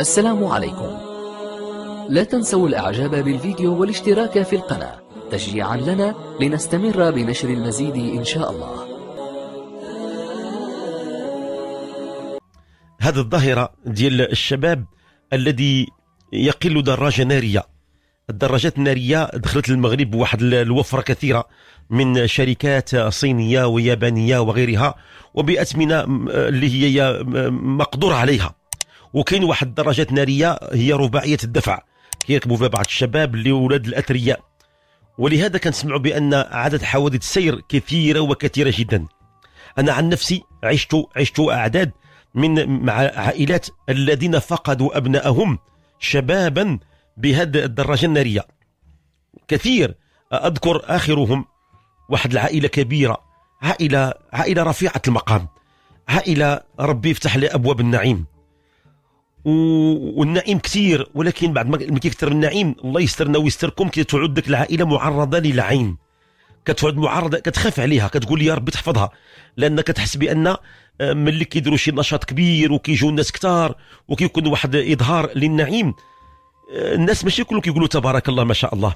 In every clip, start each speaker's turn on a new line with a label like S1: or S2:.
S1: السلام عليكم لا تنسوا الاعجاب بالفيديو والاشتراك في القناة تشجيعا لنا لنستمر بنشر المزيد ان شاء الله
S2: هذه الظاهرة ديال الشباب الذي يقل دراجة نارية الدراجات النارية دخلت المغرب بواحد الوفرة كثيرة من شركات صينية ويابانية وغيرها وبأثمنة اللي هي مقدور عليها وكاين واحد الدرجات ناريه هي رباعيه الدفع كيركبوا فيها بعض الشباب اللي ولاد الاثرياء ولهذا كنسمعوا بان عدد حوادث السير كثيره وكثيره جدا انا عن نفسي عشت عشت اعداد من مع عائلات الذين فقدوا ابنائهم شبابا بهذه الدراجه الناريه كثير اذكر اخرهم واحد العائله كبيره عائله عائله رفيعه المقام عائله ربي يفتح لي ابواب النعيم والنعيم كثير ولكن بعد ما كيكثر النعيم الله يسترنا ويستركم كتعود ديك العائله معرضه للعين كتعود معرضه كتخاف عليها كتقول يا ربي تحفظها لان كتحس بان آه، ملي كيديروا شي نشاط كبير وكيجوا الناس كثار وكيكون واحد اظهار للنعيم آه، الناس ماشي كلهم كيقولوا تبارك الله ما شاء الله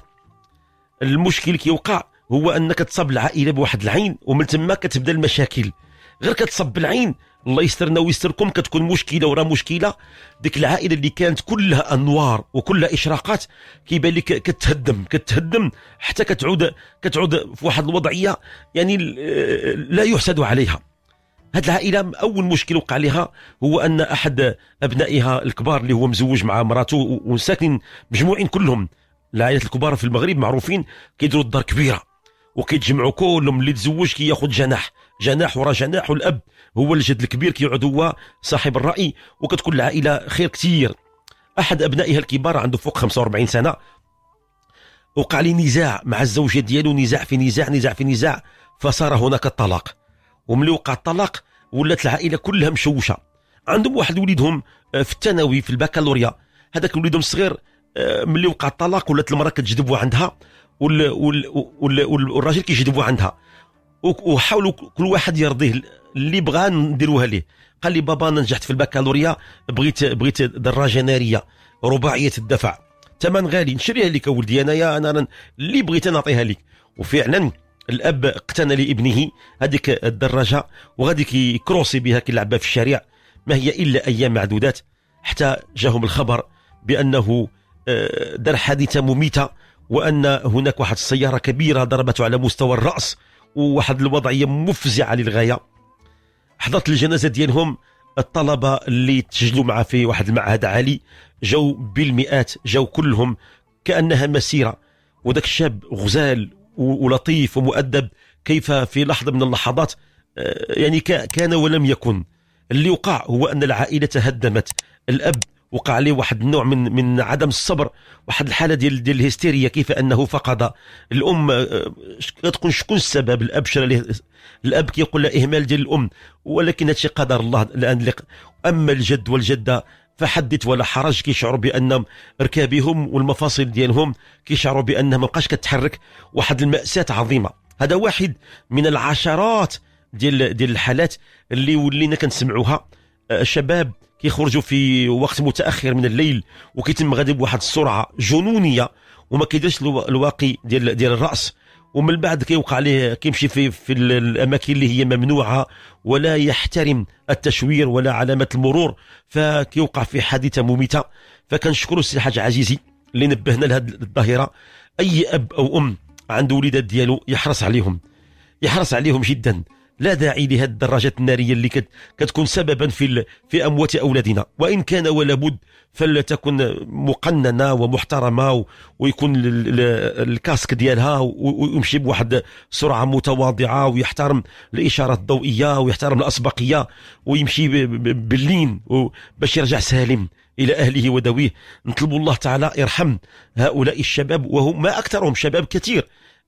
S2: المشكل كيوقع هو انك تصاب العائله بواحد العين ومن تما كتبدا المشاكل غير كتصب بالعين الله يسترنا ويستركم كتكون مشكله ورا مشكله ديك العائله اللي كانت كلها انوار وكلها اشراقات كيبان لك كتهدم كتهدم حتى كتعود كتعود في واحد الوضعيه يعني لا يحسد عليها هاد العائله اول مشكل وقع لها هو ان احد ابنائها الكبار اللي هو مزوج مع مراته وساكنين مجموعين كلهم العائلات الكبار في المغرب معروفين كيديروا الدار كبيره وكيتجمعوا كلهم اللي تزوج كياخذ جناح جناح ورا جناح والاب هو الجد الكبير كيعود هو صاحب الراي وكتكون العائله خير كثير احد ابنائها الكبار عنده فوق 45 سنه وقع لي نزاع مع الزوجه ديالو نزاع في نزاع نزاع في نزاع فصار هناك الطلاق وملي وقع الطلاق ولات العائله كلها مشوشه عندهم واحد وليدهم آه، في الثانوي في البكالوريا هذاك وليدهم الصغير آه، ملي وقع الطلاق ولات المراه كتجذب عندها وال وال وال والراجل كيجذبوا عندها وحاولوا كل واحد يرضيه اللي بغى نديروها ليه قال لي بابا انا نجحت في البكالوريا بغيت بغيت دراجه ناريه رباعيه الدفع ثمن غالي نشريها لك ولدي انايا انا, اللي بغيت نعطيها لك وفعلا الاب اقتنى لابنه هذيك الدراجه وغادي كروسي بها كيلعبها في الشارع ما هي الا ايام معدودات حتى جاهم الخبر بانه آه، دار حادثه مميته وان هناك واحد السياره كبيره ضربته على مستوى الراس وواحد الوضعيه مفزعه للغايه حضرت الجنازه ديالهم الطلبه اللي تسجلوا معاه في واحد المعهد عالي جاو بالمئات جاو كلهم كانها مسيره وذاك الشاب غزال ولطيف ومؤدب كيف في لحظه من اللحظات آه، يعني كان ولم يكن اللي وقع هو ان العائله تهدمت الاب وقع عليه واحد النوع من من عدم الصبر واحد الحاله ديال ديال الهستيريا كيف انه فقد الام آه، تكون شكون السبب الاب شرى الاب كيقول لا اهمال ديال الام ولكن هادشي قدر الله الان اما الجد والجده فحدث ولا حرج كيشعروا بان ركابهم والمفاصل ديالهم كيشعروا بانها ما بقاش كتحرك واحد الماساه عظيمه هذا واحد من العشرات ديال ديال الحالات اللي ولينا كنسمعوها آه، شباب كيخرجوا في وقت متاخر من الليل وكيتم غادي بواحد السرعه جنونيه وما كيديرش الواقي ديال ديال الراس ومن بعد كيوقع عليه كيمشي في في الاماكن اللي هي ممنوعه ولا يحترم التشوير ولا علامه المرور فكيوقع في حادثه مميته فكنشكروا السي الحاج عزيزي اللي نبهنا لهذه الظاهره اي اب او ام عنده وليدات ديالو يحرص عليهم يحرص عليهم جدا لا داعي لهذه الدراجات الناريه اللي كت كتكون سببا في في اموات اولادنا وان كان ولا بد فلتكن مقننه ومحترمه ويكون الكاسك ديالها ويمشي بواحد سرعه متواضعه ويحترم الاشارات الضوئيه ويحترم الاسبقيه ويمشي باللين باش يرجع سالم الى اهله ودويه نطلب الله تعالى يرحم هؤلاء الشباب وهم ما اكثرهم شباب كثير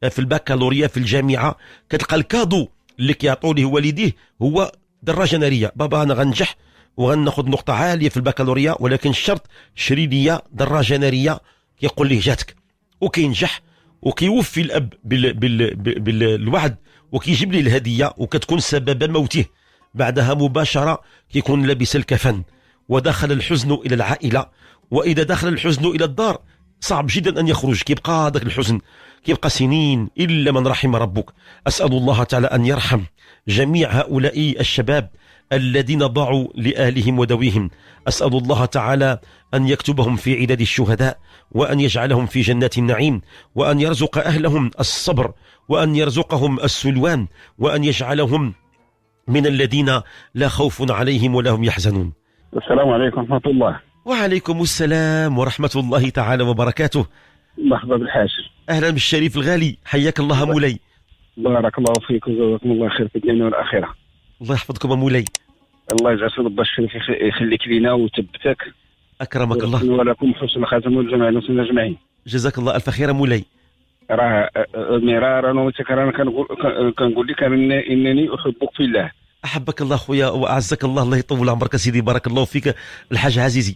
S2: في الباكالوريا في الجامعه كتلقى الكادو اللي كيعطوا ليه والديه هو دراجه ناريه بابا انا غنجح وغناخذ نقطه عاليه في البكالوريا ولكن الشرط شري ليا دراجه ناريه كيقول ليه جاتك وكينجح وكيوفي الاب بال بال بالوعد وكيجيب لي الهديه وكتكون سبب موته بعدها مباشره كيكون لابس الكفن ودخل الحزن الى العائله واذا دخل الحزن الى الدار صعب جدا ان يخرج كيبقى هذاك الحزن يبقى سنين إلا من رحم ربك أسأل الله تعالى أن يرحم جميع هؤلاء الشباب الذين ضاعوا لأهلهم ودويهم أسأل الله تعالى أن يكتبهم في عدد الشهداء وأن يجعلهم في جنات النعيم وأن يرزق أهلهم الصبر وأن يرزقهم السلوان وأن يجعلهم من الذين لا خوف عليهم ولا هم يحزنون السلام عليكم ورحمة الله وعليكم السلام ورحمة الله تعالى وبركاته مرحبا بالحاج اهلا بالشريف الغالي حياك الله مولاي
S1: بارك الله فيك وجزاكم الله خير في الدنيا والاخره
S2: الله يحفظكم مولاي الله يجعل رب الشريف يخليك لينا ويثبتك اكرمك الله ولكم حسن الخاتم والجمع المسلمين اجمعين جزاك الله الف خير مولاي راه
S1: مرارا وتكرارا كنقول كنقول لك انني احبك في الله
S2: احبك الله خويا واعزك الله الله يطول عمرك سيدي بارك الله فيك الحاج عزيزي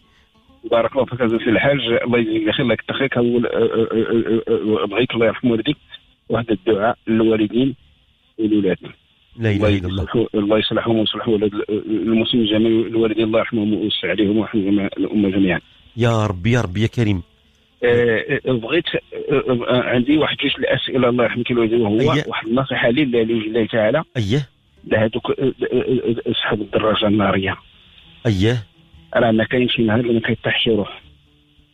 S1: بارك الله فيك في الحاج الله يجزيك خير الله يكتخيك بغيت الله يرحم والديك واحد الدعاء للوالدين ولولادنا لا اله الا الله الله يصلحهم ويصلح ولاد المسلمين جميعا الوالدين الله يرحمهم ويوسع عليهم ويرحم الامه جميعا
S2: يا ربي يا ربي يا كريم
S1: بغيت عندي واحد جوج الاسئله الله يرحمك الوالدين وهو أيه. واحد النصيحه لله تعالى اييه لهذوك اصحاب الدراجه الناريه اييه راه ما كاينش اللي ما كيطيحش روح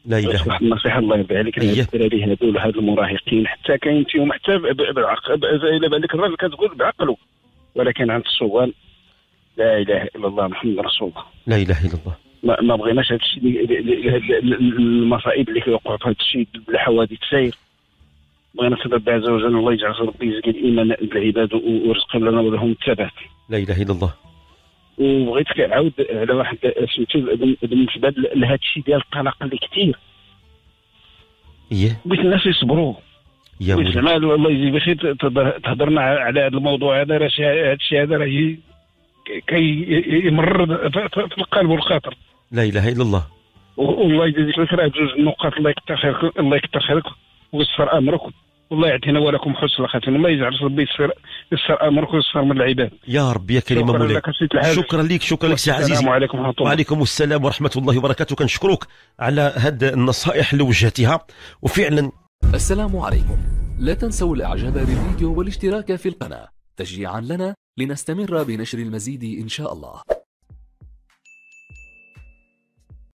S1: لا اله الا الله الله يرضي عليك الدراري أيه. هذول هاد المراهقين حتى كاين فيهم حتى بالعقل اذا بالك الراجل كتقول بعقله ولكن عند الصغار لا اله الا الله محمد رسول الله
S2: لا اله الا الله
S1: ما, ما بغيناش هذا الشيء المصائب اللي كيوقعوا في هذا الشيء الحوادث سير بغينا نتبع عز وجل الله يجعل ربي يزكي الايمان بالعباد ويرزقهم لنا ولهم الثبات
S2: لا اله الا الله
S1: وبغيتك كنعاود على واحد سميتو بالنسبه لهذا الشيء ديال الطلاق اللي كثير ايه بغيت الناس يصبروا يا ولدي زعما الله يجزيك بخير تهضرنا على هذا الموضوع هذا راه هذا الشيء هذا راه كي في القلب والخاطر
S2: لا اله الا الله
S1: والله يجزيك بخير جوج النقاط الله يكثر خيرك الله يكثر خيرك ويسر امرك والله يعطينا ولكم حسن الخاتم الله يجعل ربي يسر يسر امرك ويسر من العباد
S2: يا رب يا كريم مولاي شكرا لك شكرا لك شكرا لك سي عزيزي السلام عليكم ورحمه الله وعليكم السلام ورحمه الله وبركاته كنشكروك على هاد النصائح اللي وجهتها وفعلا السلام عليكم لا تنسوا الاعجاب بالفيديو والاشتراك في القناه تشجيعا لنا لنستمر بنشر
S1: المزيد ان شاء الله